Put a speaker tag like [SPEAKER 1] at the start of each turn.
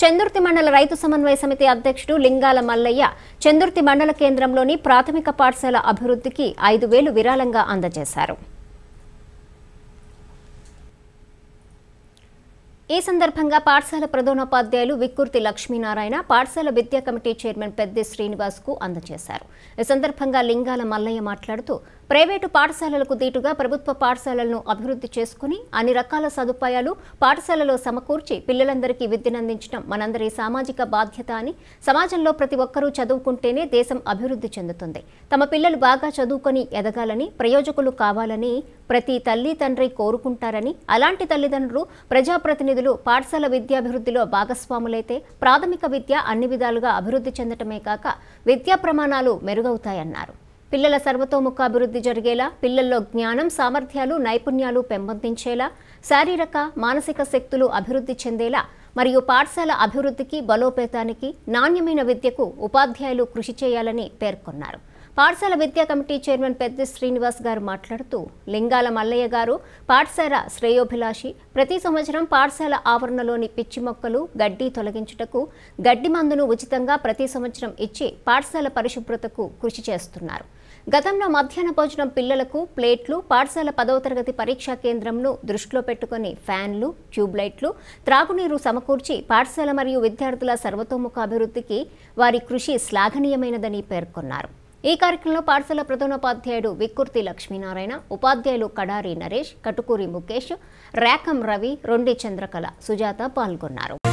[SPEAKER 1] చందుర్తి మండల రైతు సమన్వయ సమితి అధ్యక్షుడు లింగాల మల్లయ్య చందుర్తి మండల కేంద్రంలోని ప్రాథమిక పాఠశాల అభివృద్ధికి ఐదు వేలు విరాళంగా అందజేశారు ఈ సందర్భంగా పాఠశాల ప్రధానోపాధ్యాయులు విక్కుర్తి లక్ష్మీనారాయణ పాఠశాల విద్యా కమిటీ చైర్మన్ పెద్ది శ్రీనివాస్ కు అందజేశారు ఈ సందర్భంగా లింగాల మల్లయ్య మాట్లాడుతూ ప్రైవేటు పాఠశాలలకు దీటుగా ప్రభుత్వ పాఠశాలలను అభివృద్ధి చేసుకుని అన్ని రకాల సదుపాయాలు పాఠశాలలో సమకూర్చి పిల్లలందరికీ విద్యనందించడం మనందరి సామాజిక బాధ్యత అని సమాజంలో ప్రతి ఒక్కరూ చదువుకుంటేనే దేశం అభివృద్ధి చెందుతుంది తమ పిల్లలు బాగా చదువుకొని ఎదగాలని ప్రయోజకులు కావాలని ప్రతి తల్లి తండ్రి కోరుకుంటారని అలాంటి తల్లిదండ్రులు ప్రజాప్రతినిధులు పాఠశాల విద్యాభివృద్ధిలో భాగస్వాములైతే ప్రాథమిక విద్య అన్ని విధాలుగా అభివృద్ధి చెందటమే కాక విద్యా ప్రమాణాలు మెరుగవుతాయన్నారు పిల్లల సర్వతోముఖ అభివృద్ధి జరిగేలా పిల్లల్లో జ్ఞానం సామర్థ్యాలు నైపుణ్యాలు పెంపొందించేలా శారీరక మానసిక శక్తులు అభివృద్ధి చెందేలా మరియు పాఠశాల అభివృద్ధికి బలోపేతానికి నాణ్యమైన విద్యకు ఉపాధ్యాయులు కృషి చేయాలని పేర్కొన్నారు పాఠశాల విద్యా కమిటీ చైర్మన్ పెద్ద శ్రీనివాస్ గారు మాట్లాడుతూ లింగాల మల్లయ్య గారు పాఠశాల శ్రేయోభిలాషి ప్రతి సంవత్సరం పాఠశాల ఆవరణలోని పిచ్చి మొక్కలు గడ్డి తొలగించుటకు గడ్డి మందును ఉచితంగా ప్రతి సంవత్సరం ఇచ్చి పాఠశాల పరిశుభ్రతకు కృషి చేస్తున్నారు గతంలో మధ్యాహ్న భోజనం పిల్లలకు ప్లేట్లు పాఠశాల పదవ తరగతి పరీక్షా కేంద్రంను దృష్టిలో పెట్టుకుని ఫ్యాన్లు ట్యూబ్లైట్లు త్రాగునీరు సమకూర్చి పాఠశాల మరియు విద్యార్థుల సర్వతోముఖ అభివృద్ధికి వారి కృషి శ్లాఘనీయమైనదని పేర్కొన్నారు ఈ కార్యక్రమంలో పాఠశాల ప్రధానోపాధ్యాయుడు వికృతి లక్ష్మీనారాయణ ఉపాధ్యాయులు కడారి నరేష్ కటుకూరి ముఖేష్ రేకం రవి రొండి చంద్రకళ సుజాత పాల్గొన్నారు